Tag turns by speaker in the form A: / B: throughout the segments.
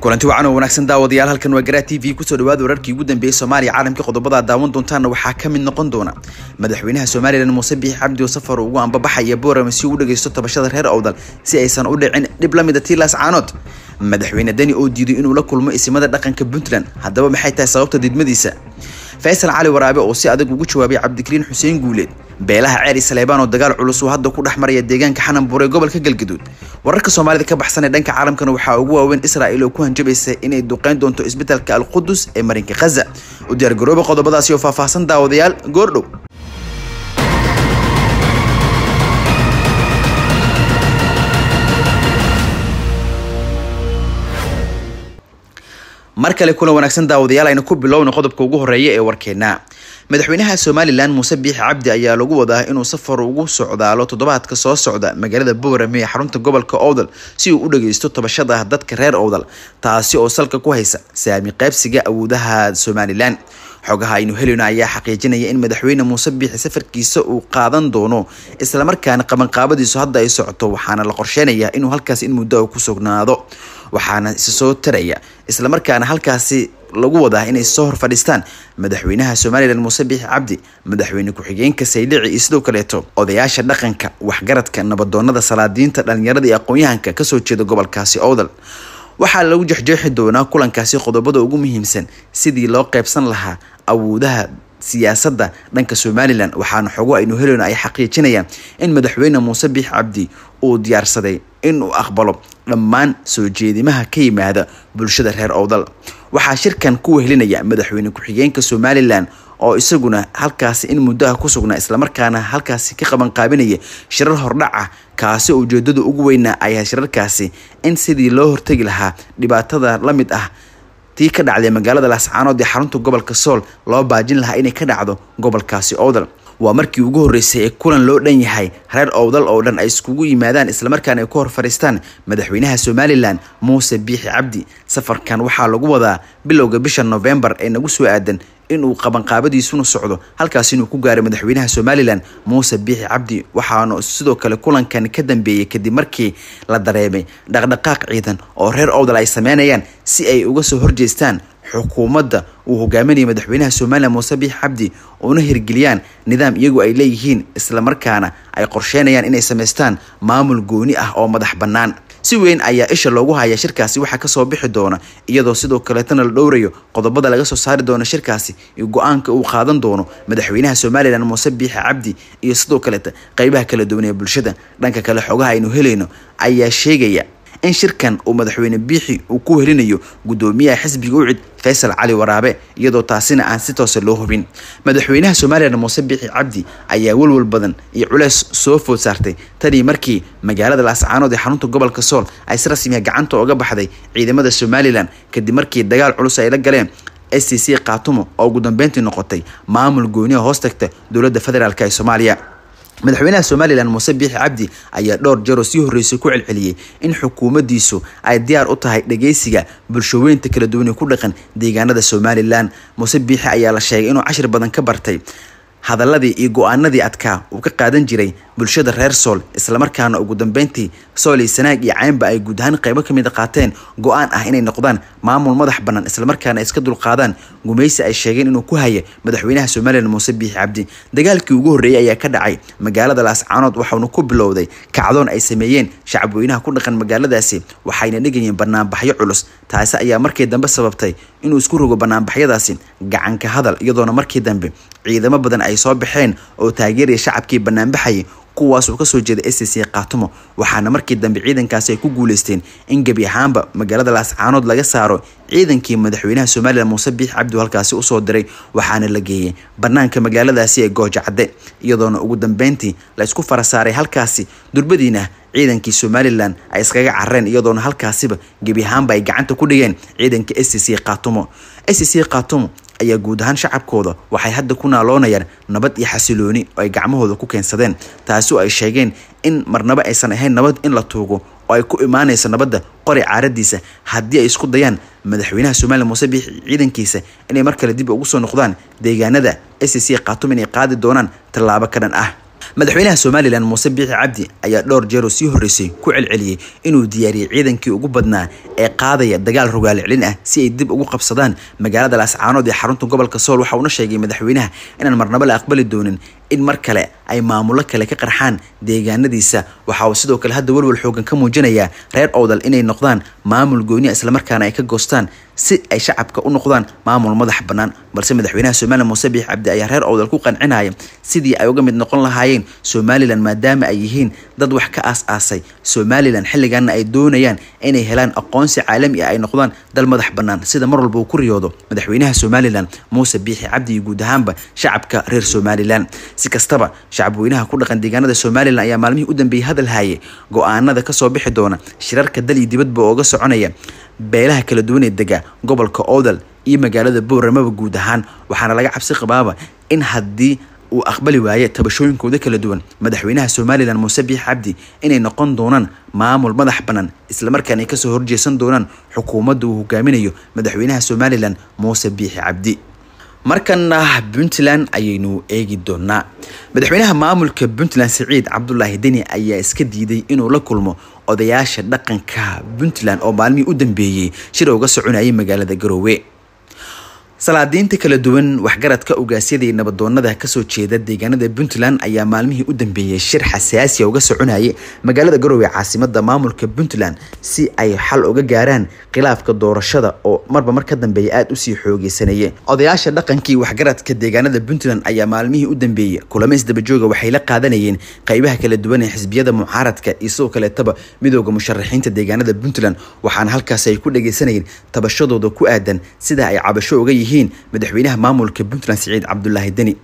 A: kulanti wacan oo wanaagsan daawadayaal halkan waa garaa t v kusoo dhawaada wararkii ugu dambeeyey soomaaliya caalamka qodobada daawan doontaanna waxaa ka mid noqon doona madaxweynaha somalilan muuse biix cabdi oo safar ugu ambabaxaya boorama si uu dhageysto tabashada reer owdal si aysan u dhicin dhib la mida ah tilas caanood madaxweyne deni oo diiday inuu la kulmo isimada dhaqanka puntland haddaba maxay tahay sababta didmadiisa faysal cali waraabe oo si adag ugu jawaabay cabdikariin xuseen guuleed beelaha ceeri saleebaan oo dagaal culus uu hadda ku dhex maraya deegaanka xananbuur ee gobolka galgaduud wararka soomaalida ka baxsan ee dhanka caalamkana waxaa ugu waaweyn israa'iil oo ku hanjabaysa inay duqeyn doonto isbeddelka alqudus ee marinka khaza u diyaargarooba qodobadaasi oo faahfaahsan daawadayaal goordhow mar kale kulan wanaagsan daawadayaal aynu ku bilowna qodobka ugu horeeya ee warkeena madaxweynaha somalilan muuse biixi cabdi ayaa lagu wadaa inuu safar ugu socdaalo toddobaadka soo socda magaalada bogram ee xarunta gobolka owdal si uu u dhageysto tabashada dadka reer owdal taasi oo salka ku haysa saami qaybsiga awoodaha somalilan xogaha aynu helino ayaa xaqiijinaya in madaxweyne muuse biixi safarkiisa uu qaadan doono islamarkaana qabanqaabadiisu hadda ay socoto waxaana la qorsheynayaa inuu halkaasi in muddo ku sugnaado waxaana isi soo taraya islamarkaana halkaasi lagu wadaa inay soo hor fadhiistaan madaxweynaha somalilan muuse biixi cabdi madaxweyne ku-xigeenka saydici iyo sidoo kaleeto odayaasha dhaqanka waxgaradka nabadoonada salaadiinta dhalinyarada iyo aqoon-yahanka kasoo jeeda gobolkaasi owdal waxaa lagu jexjeexi doonaa kulankaasi qodobada ugu muhiimsan sidii loo qaybsan lahaa awoodaha siyaasadda dhanka somalilan waxaana xogo aynu heleyno ay xaqiijinayaan in madaxweyne muuse biix cabdi uu diyaarsaday inuu aqbalo dhammaan soo jeedimaha ka yimaada bulshada reer owdal waxaa shirkan kuwa helinaya madaxweyne ku-xigeenka somalilan oo isaguna halkaasi in muddaha ku sugnaa islamarkaana halkaasi ka qabanqaabinaya shirar hordhac ah kaasi oo ujeedada ugu weynaa ayaa shirarkaasi in sidii loo hortegi lahaa dhibaatada la mid ah tii ka dhacday magaalada laascaanood ee xarunta gobolka sool loo baajin lahaa inay ka dhacdo gobolkaasi owdal waa markii ugu horreysay ee kulan loo dhan yahay reer owdal oo dhan ay iskugu yimaadaan islamarkaana ay ku hor fadhiistaan madaxweynaha somalilan muuse biixi cabdi safarkan waxaa lagu wadaa bilowga bisha novembar ee nagu soo aadan inuu qabanqaabadiisuna socdo halkaas inuu ku gaaray madaxweynaha somalilan muuse biixi cabdi waxaana sidoo kale kulankan ka dambeeyey kadib markii la dareemay dhaqdhaqaaq ciidan oo reer owdal ay sameynayaan si ay uga soo horjeestaan xukuumadda uu hogaaminayay madaxweynaha somalilan muuse biixi cabdi una hirgeliyaan nidaam iyagu ay leeyihiin islamarkaana ay qorsheynayaan inay samaystaan maamul gooni ah oo madax bannaan si weyn ayaa isha loogu haya shirkaasi waxaa kasoo bixi doona iyadoo sidoo kaleetana la dhowrayo qodobada laga soo saari doono shirkaasi iyo go-aanka uu qaadan doono madaxweynaha somalilan muuse biixi cabdi iyo sidoo kaleeta qeybaha kala duwan ee bulshada dhanka kale xoogaha aynu helayno ayaa sheegaya in shirkan uu madaxweyne biixi uu ku helinayo gudoomiyaha xisbiga ucid faysal cali waraabe iyadoo taasina aan si toose ah loo hubin madaxweynaha somalilan muuse biixi cabdi ayaa walwal badan iyo culeys soo food saartay tanii markii magaalada laascaanood ee xarunta gobolka sool ay si rasmiha ah gacanta uga baxday ciidamada somalilan kadib markii dagaal culus ay la galeen s c c khaatumo oo ugu dambeyntii noqotay maamul gooniha hoos tagta dowladda federaalk ee soomaaliya madaxweynaha somalilan muuse biixi cabdi ayaa dhowr jaro sii horreysay ku celceliyey in xukuumaddiisu ay diyaar u tahay dhageysiga bulshaweynta kala duwan ee ku dhaqan deegaanada somalilan muuse biixi ayaa la sheegay inuu cashir badan ka bartay hadalladii iyo go-aanadii adkaa uu ka qaadan jiray bulshada reer sool islamarkaana ugu dambeyntii sooley sanaag iyo caynba ay guud ahaan qaybo ka mid a qaateen go-aan ah inay noqdaan maamul madax bannaan islamarkaana iska dulqaadaan gumaysi ay sheegeen inuu ku haya madaxweynaha somalilan muuse biix cabdi dagaalkii ugu horreeyey ayaa ka dhacay magaalada laascaanood waxauna ku bilowday kacdoon ay sameeyeen shacabweynaha ku dhaqan magaaladaasi waxayna dhigayeen banaanbaxyo culus taasi ayaa markii dambe sababtay inuu isku rogo bannaanbaxyadaasi gacanka hadal iyadoona markii dambe ciidamo badan ay soo baxeen oo taageeraya shacabkii banaanbaxayay kuwaas uu kasoo jeeda scc kaatumo waxaana markii dambe ciidankaasi ay ku guuleysteen in gebi ahaanba magaalada laascaanood laga saaro ciidankii madaxweynaha somalilan muuse biix cabdi halkaasi usoo diray waxaana la geeyey banaanka magaaladaasi ee goojo iyadoona ugu dambeyntii la isku fara saaray halkaasi durbadiina ciidankii somalilan ay iskaga carreen iyadoona halkaasiba gebi ahaanba ay gacanta ku dhigeen ciidanka scc kaatumo scc kaatumo ayaa guud ahaan shacabkooda waxay hadda ku naaloonayaan nabad iyo xasilooni oo ay gacmahooda ku keensadeen taasoo ay sheegeen in marnaba aysan ahayn nabad in la tuugo oo ay ku imaanaysa nabadda qori caaradiisa haddii ay isku dayaan madaxweynaha somalilan muuse biixi ciidankiisa inay mar kale dib ugu soo noqdaan deegaanada s c qaatum inay qaadi doonaan tallaabo ka dhan ah madaxweynaha somalilan muuse biixi cabdi ayaa dhowr jeer jeeroo sii horreysay ku celceliyey inuu diyaariyey ciidankii ugu badnaa ee qaadaya dagaal rogaaliclin ah si ay dib ugu qabsadaan magaalada laascaanood ee xarunta gobolka sool waxa uuna sheegay madaxweynaha inaan marnabo la aqbali doonin in mar kale ay maamulo kale ka qarxaan deegaanadiisa waxa uu sidoo kale hadda walwal xoogan ka muujinayaa reer owdal inay noqdaan maamul gooniya islamarkaana ay ka goostaan si ay shacabka u noqdaan maamul madax bannaan balse madaxweynaha somalilan muuse biix cabdi ayaa reer owdal ku qancinaya sidii ay uga mid noqon lahaayeen somalilan maadaama ay yihiin dad wax ka aas-aasay somalilan xilligaana ay doonayaan inay helaan aqoonsi caalami ah ay noqdaan dal madax bannaan sida mar walba uu ku riyoodo madaxweynaha somalilan muuse biixi cabdi iyo guud ahaanba shacabka reer somalilan si kastaba shacabweynaha ku dhaqan deegaanada somalilan ayaa maalmihii u dambeeyay hadal haaye go-aanada kasoo bixi doona shirarka dal iyo dibadba ooga soconaya beelaha kala duwan ee dega gobolka oodal iyo magaalada booramaba guud ahaan waxaana laga cabsi qabaaba in haddii uu aqbali waaye tabashooyinkooda kala duwan madaxweynaha somalilan muuse biix cabdi inay noqon doonaan maamul madax bannaan islamarkaana ay kasoo horjeesan doonaan xukuumadda uu hogaaminayo madaxweynaha somalilan muuse biixi cabdi markana puntland ayaynu eegi doonaa madaxweynaha maamulka puntland siciid cabdulaahi deni ayaa iska diiday inuu la kulmo odayaasha dhaqanka puntland oo maalmihii u dambeeyey shir uga soconayay magaalada garoowe salaadiinta kala duwan waxgaradka ogaasyada nabadoonada kasoo jeeda deegaanada puntland ayaa maalmihii u dambeeyey shir xasaasiya uga soconayay magaalada garowe caasimada maamulka puntland si ay xal uga gaaraan khilaafka doorashada oo marba mar ka dambeeya aada usii xoogeysanaya odayaasha dhaqankii waxgaradka deegaanada puntland ayaa maalmihii u dambeeyey kulamo isdabajooga waxay la qaadanayeen qeybaha kala duwan ee xisbiyada mucaaradka iyo sidoo kaleetaba midooda musharaxiinta deegaanada puntland waxaana halkaas ay ku dhageysanayeen tabashadooda ku aadan sida ay cabasho uga yihiin yihiin madaxweynaha maamulka puntland siciid cabdulaahi deni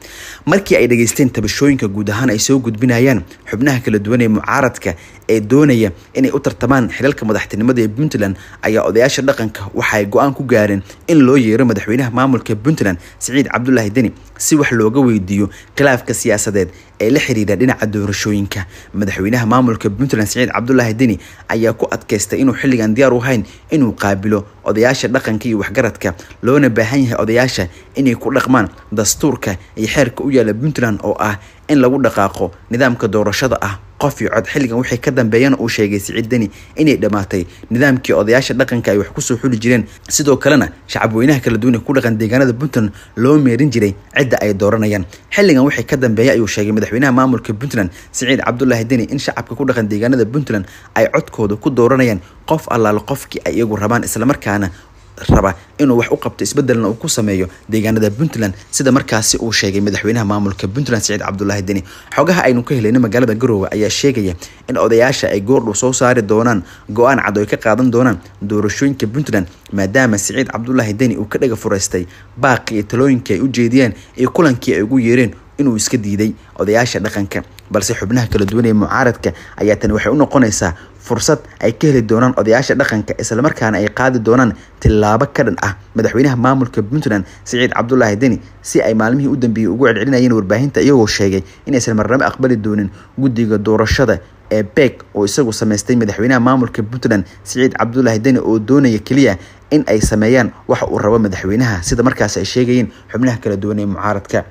A: markii ay dhageysteen tabashooyinka guud ahaan ay soo gudbinayaan xubnaha kala duwan ee mucaaradka ee doonaya inay u tartamaan xilalka madaxtinimada ee puntland ayaa odayaasha dhaqanka waxaay go-aan ku gaareen in loo yeero madaxweynaha maamulka puntland siciid cabdulaahi deni si wax looga weydiiyo khilaafka siyaasadeed ee la xiriira dhinaca doorashooyinka madaxweynaha maamulka puntland siciid cabdulaahi deni ayaa ku adkaystay inuu xilligan diyaar u hayn inuu qaabilo odayaasha dhaqanka iyo waxgaradka loona baahan yahay leeyahay odayaasha inay ku dhaqmaan dastuurka iyo xeerka u yaala puntland oo ah in lagu dhaqaaqo nidaamka doorashada ah qof cod xilligan wixii ka dambeeyana uu sheegay siciid deni inay dhammaatay nidaamkii odayaasha dhaqanka ay wax kusoo xuli jireen sidoo kalena shacabweynaha kala duwan ee ku dhaqan deegaanada puntland loo meerin jiray cidda ay dooranayaan xilligan wixii ka dambeeya ayuu sheegay madaxweynaha maamulka puntland siciid cabdulaahi deni in shacabka ku dhaqan deegaanada puntland ay codkooda ku dooranayaan qof allaale qofkii ay iyagu rabaan islamarkaana raba inuu wax u qabto isbedelna uu ku sameeyo deegaanada puntland sida markaasi uu sheegay madaxweynaha maamulka puntland siciid cabdulaahi deni xogaha aynu ka helayna magaalada garoowe ayaa sheegaya in odayaasha ay goordhow soo saari doonaan go-aan cad oy ka qaadan doonaan doorashooyinka puntland maadaama siciid cabdulaahi deni uu ka dhaga furaystay baaqi iyo talooyinkii ay u jeediyeen iyo kulankii ay ugu yeereen inuu iska diiday odayaasha dhaqanka balse xubnaha kala duwan ee mucaaradka ayaa tani waxay u noqonaysaa fursad ay ka heli doonaan odayaasha dhaqanka islamarkaana ay qaadi doonaan tilaabo ka dhan ah madaxweynaha maamulka puntland siciid cabdulaahi deni si ay maalmihii u dambeeyey ugu celcelinayeen warbaahinta iyagoo sheegay inaysan marnabo aqbali doonin guddiga doorashada ee beeg oo isagu samaystay madaxweynaha maamulka puntland siciid cabdulaahi deni oo doonaya keliya in ay sameeyaan waxa uu rabo madaxweynaha sida markaas ay sheegayeen xubnaha kala duwan ee mucaaradka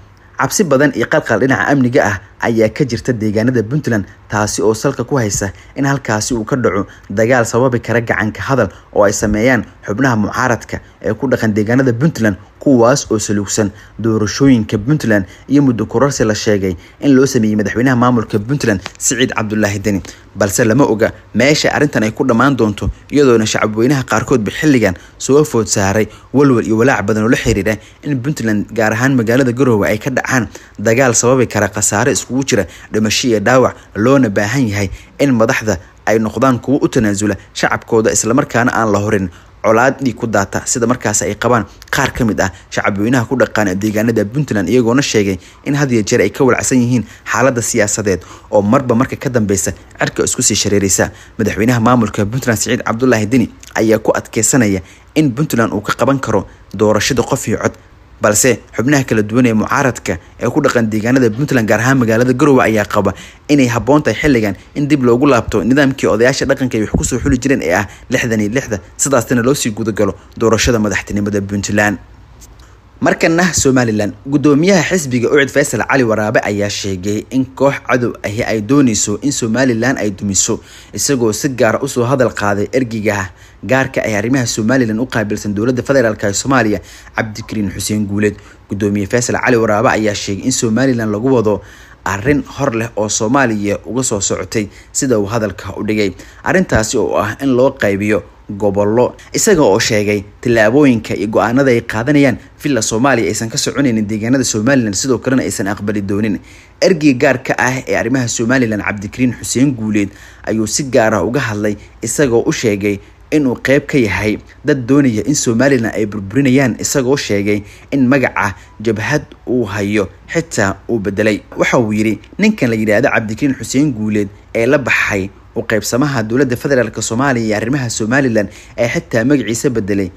A: cabsi badan iyo qalqal dhinaca amniga ah ayaa ka jirta deegaanada puntland taasi oo salka ku haysa in halkaasi uu ka dhaco dagaal sababi kara gacanka hadal oo ay sameeyaan xubnaha mucaaradka ee ku dhaqan deegaanada puntland kuwaas oo salugsan doorashooyinka puntland iyo muddo korarsi la sheegay in loo sameeyey madaxweynaha maamulka puntland siciid cabdulaahi deni balse lama oga meesha arrintan ay ku dhammaan doonto iyadoona shacabweynaha qaarkoodba xilligan soo food saaray walwal iyo walaac badan oo la xiriira in puntland gaar ahaan magaalada garowe ay ka dhacaan dagaal sababi kara khasaare iskugu jira dhimasho iyo dhaawac loona baahan yahay in madaxda ay noqdaan kuwo u tanaasula shacabkooda islamarkaana aan la horin colaad dhiig ku daata sida markaas ay qabaan qaar ka mid ah shacabweynaha ku dhaqaana deegaanada puntland iyagoona sheegay in had iyo jeer ay ka walacsan yihiin xaalada siyaasadeed oo marba marka ka dambeysa cirka isku sii shareeraysa madaxweynaha maamulka puntland siciid cabdulaahi dini ayaa ku adkeysanaya in puntland uu ka qaban karo doorashada qof iyo cod balse xubnaha kala duwan ee mucaaradka ee ku dhaqan deegaanada puntland gaar ahaan magaalada garowe ayaa qaba inay haboontahay tahay xilligan in dib loogu laabto nidaamkii odayaasha dhaqanka ay wax kusoo xuli jireen ee ah lixdan iyo lixda sidaasina loosii gudagalo doorashada madaxtinimada puntland markana somalilan gudoomiyaha xisbiga ucid faysal cali waraabe ayaa sheegay in koox cadow ahi ay dooneyso in somalilan ay dumiso isagoo si gaara ah usoo hadal qaaday ergeygaha gaarka ay arrimaha somalilan u qaabilsan dowladda federaalk ee soomaaliya cabdikariin xuseen guuleed gudoomiye faysal cali waraabe ayaa sheegay in somalilan lagu wado arrin hor leh oo soomaaliya uga soo socotay sida uu hadalka u dhigay arrintaasi oo ah in loo qaybiyo gobollo isaga oo sheegay tillaabooyinka iyo go-aanada ay qaadanayaan villa soomaaliya aysan ka soconaynin deegaanada somalilan sidoo kalena aysan aqbali doonin ergeyga gaarka ah ee arrimaha somalilan cabdikariin xuseen guuleed ayuu si gaar ah uga hadlay isagoo u sheegay inuu qeyb ka yahay dad doonaya in somalilan ay burburinayaan isagoo sheegay in magaca jabhad uu hayo xitaa uu bedelay waxa uu yidhi ninkan la yidhaahdo cabdikariin xuseen guuleed ee la baxay u qeybsamaha dowladda federaalk soomaaliya iyo arrimaha somalilan ee xitaa magaciisa bedelay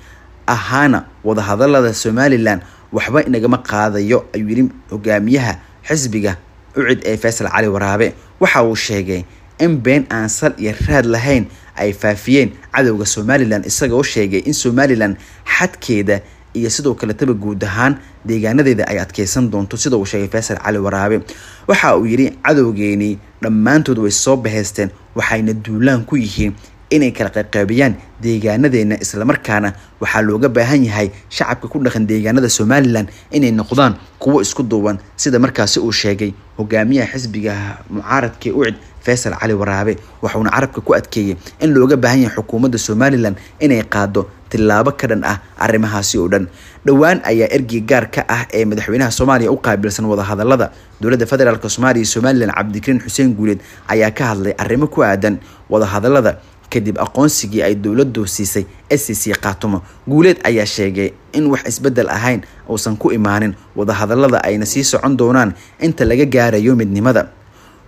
A: ahaana wadahadalada somalilan waxba inagama qaadayo ayuu yidhi hogaamiyaha xisbiga ucid ee faysal cali waraabe waxa uu sheegay in been aan sal iyo raad lahayn ay faafiyeen cadowga somalilan isagoo sheegay in somalilan xadkeeda iyo sidoo kaletaba guud ahaan deegaanadeeda ay adkeysan doonto sida uu sheegay faysal cali waraabe waxa uu yidhi cadowgeenii dhammaantood way soo baheysteen waxayna duulaan ku yihiin inay kala qaybqaybiyaan deegaanadeena islamarkaana waxaa looga baahan yahay shacabka ku dhaqan deegaanada somalilan inay noqdaan kuwo isku duuban sida markaasi uu sheegay hogaamiyaha xisbiga mucaaradkii ucid faysal cali waraabe wuxuuna carabka ku adkeeyey in looga baahan yahay xukuumadda somalilan inay qaado tilaabo ka dhan ah arrimahaasi oo dhan dhowaan ayaa ergey gaar ka ah ee madaxweynaha soomaaliya u qaabilsan wadahadalada dowladda federaalk soomaaliya somalilan cabdikariin xuseen guuleed ayaa ka hadlay arrimo ku aadan wadahadalada kadib aqoonsigii ay dowladdu siisay c khaatumo guuleed ayaa sheegay in wax isbedel ahayn uusan ku imaanin wadahadallada ayna sii socon doonaan inta laga gaarayo midnimada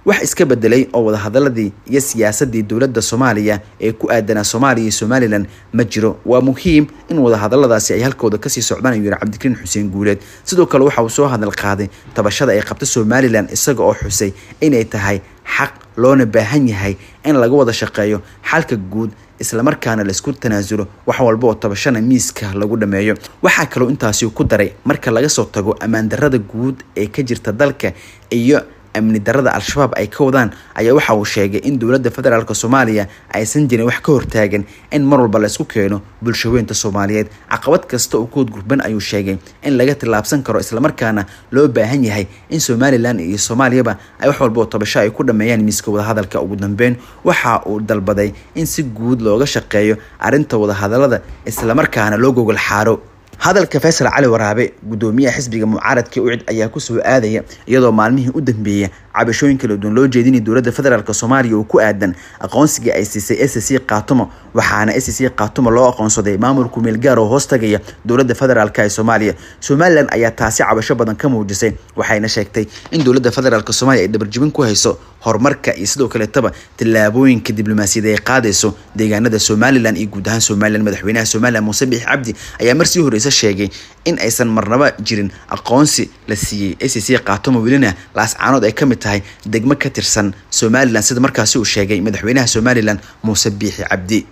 A: wax iska bedelay oo wadahadaladii iyo siyaasadii dowladda soomaaliya ee ku aadanaa soomaaliya iyo somalilan ma jiro waa muhiim in wadahadaladaasi ay halkooda kasii socdaan ayuu yihi cabdikariin xuseen guuleed sidoo kale waxa uu soo hadal qaaday tabashada ay qabta somalilan isaga oo xusay inay tahay xaq loona baahan yahay in laga wada shaqeeyo xalka guud islamarkaana laisku tanaasulo wax walba oo tabashana miiska lagu dhameeyo waxaa kaloo intaasi ku daray marka laga soo tago ammaan darada guud ee ka jirta dalka iyo amni darada al-shabaab ay ka wadaan ayaa waxa uu sheegay in dowladda federaalk soomaaliya aysan jirin wax ka hortaagan in mar walba laysku keeno bulshaweynta soomaaliyeed caqabad kasta oo kood gurban ayuu sheegay in laga tillaabsan karo islamarkaana loo baahan yahay in somalilan iyo soomaaliyaba ay wax walba tabasho ay ku dhameeyaan miiska wadahadalka ugu dambeyn waxa uu dalbaday in si guud looga shaqeeyo arrinta wadahadalada islamarkaana loo gogol xaaro hadalka faysal cali waraabe gudoomiyaha xisbiga mucaaradka ucid ayaa kusoo aadaya iyadoo maalmihii u dambeeya cabashooyin kala duwan loo jeedinaya dowladda federaalk soomaaliya oo ku aadan aqoonsiga ay siisay s c kaatumo waxaana s c kaatumo loo aqoonsaday maamulku meelgaar oo hoostagaya dowladda federaalk ee soomaaliya somalilan ayaa taasi cabasho badan ka muujisay waxayna sheegtay in dowladda federaalk soomaliya ay dabarjibin ku hayso horumarka iyo sidoo kaleetaba tallaabooyinka diblomaasiyad ay qaadayso deegaanada somalilan iyo guud ahaan somalilan madaxweynaha somalilan muuse biix cabdi ayaa marsii horeysa sheegay in aysan marnaba jirin aqoonsi la siiyey c qaatoma welina laascaanood ay ka mid tahay degmo ka tirsan somalilan sida markaasi uu sheegay madaxweynaha somalilan muuse biixi cabdi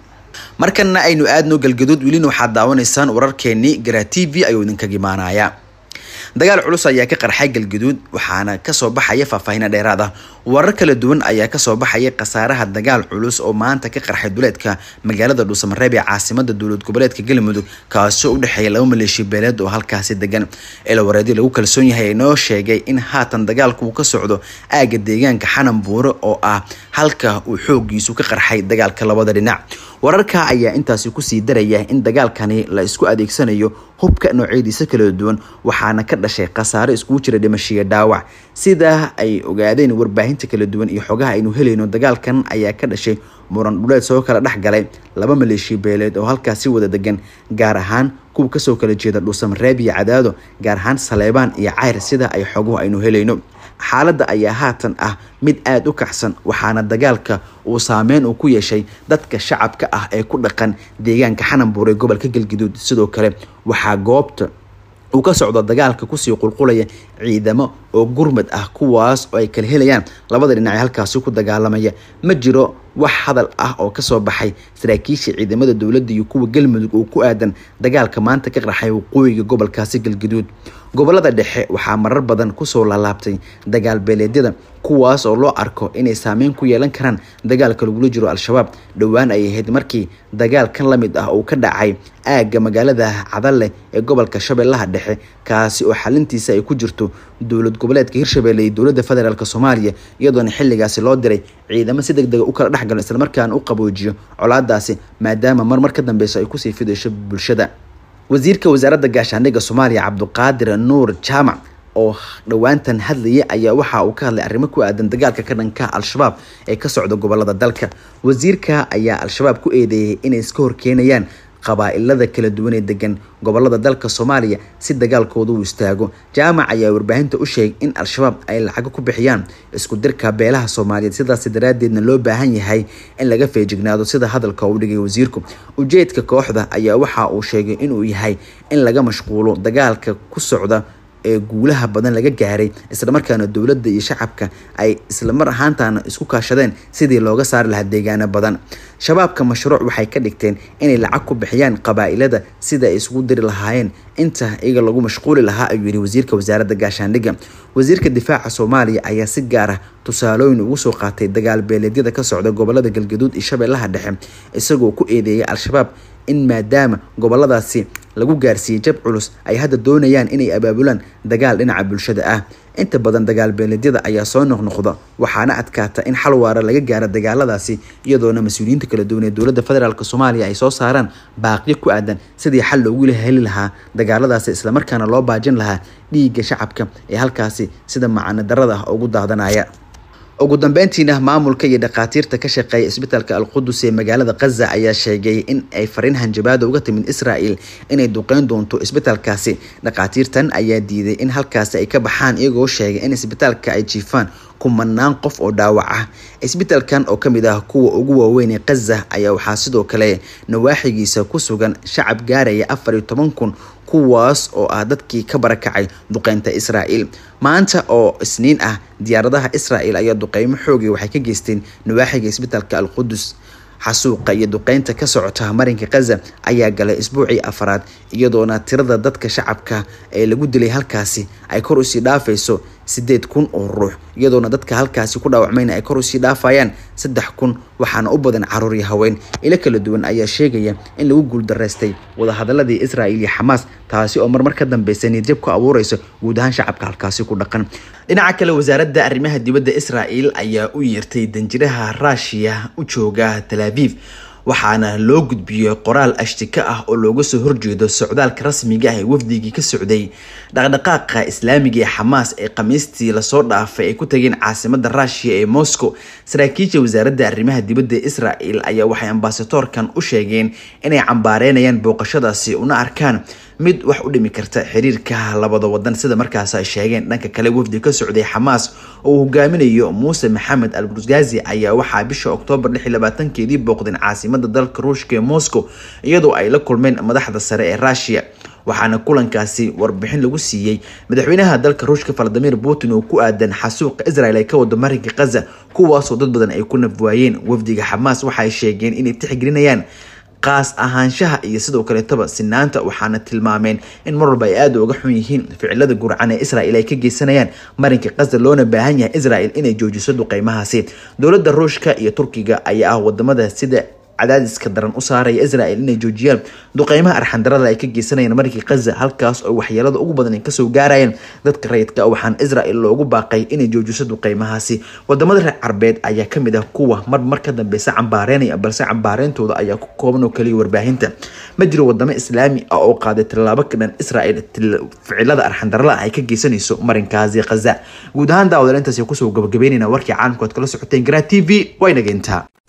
A: markana aynu aadno galgaduud welina waxaad daawanaysaan wararkeenii gara t v ayuu idinkaga imaanayaa dagaal culus ayaa ka qarxay galguduud waxaana kasoo baxaya faahfaahina dheeraad ah warar kala duwan ayaa kasoo baxaya khasaaraha dagaal culus oo maanta ka qarxay duleedka magaalada dhuusamareeb ee caasimada dowlad goboleedka galmudug kaasoo u dhexeeya laba maleeshiya beeleed oo halkaasi degan eelawareedii lagu kalsoon yahay noo sheegay in haatan dagaalku uu ka socdo aaga deegaanka xanan buure oo ah halka uu xoogiisu ka qarxay dagaalka labada dhinac wararka ayaa intaasi kusii daraya in dagaalkani la isku adeegsanayo hubka noocyadiisa kala duwan waxaana ka dhashay khasaare iskugu jira dhimashiya dhaawac sidaa ay ogaadeen warbaahinta kala duwan iyo xogaha aynu helayno dagaalkan ayaa ka dhashay muran dhuleed soo kala dhex galay laba maleeshiya beeleed oo halkaas wada degan gaar ahaan kuwa kasoo kala jeeda dhuusam reeb iyo cadaado gaar ahaan saleebaan iyo cayr sida ay xoguhu aynu helayno xaaladda ayaa haatan ah mid aada u kaxsan waxaana dagaalka uu saameyn uu ku yeeshay dadka shacabka ah ee ku dhaqan deegaanka xananbuur ee gobolka galgaduud sidoo kale waxaa goobta uu ka socdo dagaalka kusii qulqulaya ciidamo oo gurmad ah kuwaas oo ay kala helayaan labada dhinac halkaasi ku dagaalamaya ma jiro wax hadal ah oo kasoo baxay saraakiisha ciidamada dowladda iyo kuwa galmudug oo ku aadan dagaalka maanta ka qarxay waqooyiga gobolkaasi galgaduud gobollada dhexe waxaa marar badan kusoo laalaabtay dagaal beeleedyada kuwaas oo loo arko inay saameyn ku yeelan karaan dagaalka lagula jiro al-shabaab dhowaan ay ahayd markii dagaalkan la mid ah uu ka dhacay aagga magaalada cadalle ee gobolka shabeellaha dhexe kaasi oo xalintiisa ay ku jirto dowlad goboleedka hirshabelle iyo dowladda federaalk soomaaliya iyadoona xilligaasi loo diray ciidamo si deg dega ah u kala dhexgalo islamarkaan u qaboojiyo colaadaasi maadaama marmar ka dambeyso ay kusii fidayso bulshada wasiirka wasaaradda gaashaandhigga soomaaliya cabduqaadir nuur jaamac oo dhowaantan hadlaya ayaa waxa uu ka hadlay arrimo ku aadan dagaalka ka dhanka al-shabaab ee ka socda gobolada dalka wasiirka ayaa al-shabaab ku eedeeyay inay iska horkeenayaan qabaa-ilada kala duwan ee degan gobolada dalka soomaaliya si dagaalkooda uu istaago jaamac ayaa warbaahinta u sheegay in al-shabaab ay lacago ku bixiyaan isku dirka beelaha soomaaliyeed sidaasi daraaddeedna loo baahan yahay in laga feejignaado sida hadalka uu dhigay wasiirku ujeedka kooxda ayaa waxa uu sheegay inuu yahay in laga mashquulo dagaalka ku socda ee guulaha badan laga gaaray islamarkaana dowladda iyo shacabka ay islamar ahaantaana isku kaashadeen sidii looga saari lahaa deegaano badan shabaabka mashruuc waxay ka dhigteen inay lacag ku bixiyaan qabaa-ilada sida ay isugu diri lahaayeen inta iyaga lagu mashquuli lahaa ayuu yihi wasiirka wasaaradda gaashaandhigga wasiirka difaaca soomaaliya ayaa si gaar ah tusaalooyin ugu soo qaatay dagaal beeleedyada ka socda gobolada galgaduud iyo shabeellaha dhexe isagoo ku eedeeyay al-shabaab in maadaama goboladaasi lagu gaarsiiyey jab culus ay hadda doonayaan inay abaabulaan dagaal dhinaca bulshada ah inta badan dagaal beeleedyada ayaa soo noqnoqda waxaana adkaata in xal waara laga gaaro dagaaladaasi iyadoona mas-uuliyiinta kala duwan ee dowladda federaalk soomaaliya ay soo saaraan baaqyo ku aadan sidii xal loogu heli lahaa dagaaladaasi islamarkaana loo baajin lahaa dhiigga shacabka ee halkaasi sida macano ah ugu daadanaya ugu dambeyntiina maamulka iyo dhakhaatiirta ka shaqeeya isbitaalka alqudus ee magaalada khaza ayaa sheegay in ay fariin hanjabaada uga timid israel inay duqeyn doonto isbitaalkaasi dhakhaatiirtan ayaa diiday in halkaasi ay ka baxaan iyagoo sheegay in isbitaalka ay jiifaan kumanaan qof oo dhaawac ah isbitaalkan oo kamid ah kuwa ugu waaweyn ee khaza ayaa waxaa sidoo kale nawaaxigiisa ku sugan shacab gaaraya afar iyo toban kun kuwaas oo ah dadkii ka barakacay duqeynta israael maanta oo isniin ah diyaaradaha israel ayaa duqeymo xoogi waxay ka geysteen nawaaxiga isbitaalka alqudus xasuuqa iyo duqeynta ka socota marinka khaza ayaa galay isbuucii afaraad iyadoona tirada dadka shacabka ee lagu dilay halkaasi ay kor usii dhaafayso sideed kun oo ruux iyadoona dadka halkaasi ku dhaawacmayna ay kor usii dhaafayaan saddex kun waxaana u badan caruur iyo haween ilo kala duwan ayaa sheegaya in lagu guuldaraystay wadahadaladii israa'iil iyo xamaas taasi oo marmar ka dambeysa niyadjab ku abuureysa guud ahaan shacabka halkaasi ku dhaqan dhinaca kale wasaaradda arrimaha dibadda israa'iil ayaa u yeertay danjiraha raashiya u jooga talaabib waxaana loo gudbiyey qoraal ashtika ah oo looga soo horjeedo socdaalka rasmiga ah ee wafdigii ka socday dhaqdhaqaaqa islaamiga ee xamaas ee khamiistii lasoo dhaafay ay ku tageen caasimada ruushiya ee moscow saraakiisha wasaaradda arrimaha dibadda israel ayaa waxay ambasatorkan u sheegeen inay cambaareynayaan booqashadaasi una arkaan mid wax u dhimi karta xiriirka labada wadan sida markaas ay sheegeen dhanka kale wafdi ka socday xamaas oo uu hogaaminayo muuse maxamed alburgazi ayaa waxaa bisha oktoobar keedii booqdeen caasimada dalka ruushka ee moscow iyadoo ay la kulmeen madaxda sare ee rushia waxaana kulankaasi warbixin lagu siiyey madaxweynaha dalka ruushka valadimir putin oo ku aadan xasuuqa israel ay ka wado marinka khaza kuwaasoo dad badan ay ku nafwaayeen wafdiga xamaas waxaay sheegeen inay tixgelinayaan qaas ahaanshaha iyo sidoo kaleetaba sinaanta waxaana tilmaameen in mar walba ay aada uga xun yihiin ficilada gurcan ee israel ay ka geysanayaan marinka qasda loona baahan yahay israel inay joojiso duqeymahaasi dowladda ruushka iyo turkiga ayaa ah wadamada sida cadaadiska daran u saaraya israel inay joojiyaan duqeymaha arxandarada ay ka geysanayeen markii khaza halkaas oo waxyeelada ugu badan ay kasoo gaarayeen dadka rayidka ah waxaan israel loogu baaqay inay joojiso duqeymahaasi wadamada reer carbeed ayaa kamid ah kuwa mar mar dambeysa cambaareynaya balse cambaareyntooda ayaa ku kooban oo kaliya warbaahinta ma jiro wadamo islaami ah oo qaaday tallaabo kadhan israel ficilada arxandarada ay ka geysanayso marinkaasi khaza guud ahaan daawadarintaas kusoo gabagabeynayna warkii caalamkood kala socoteen garaa t v waynageyntaa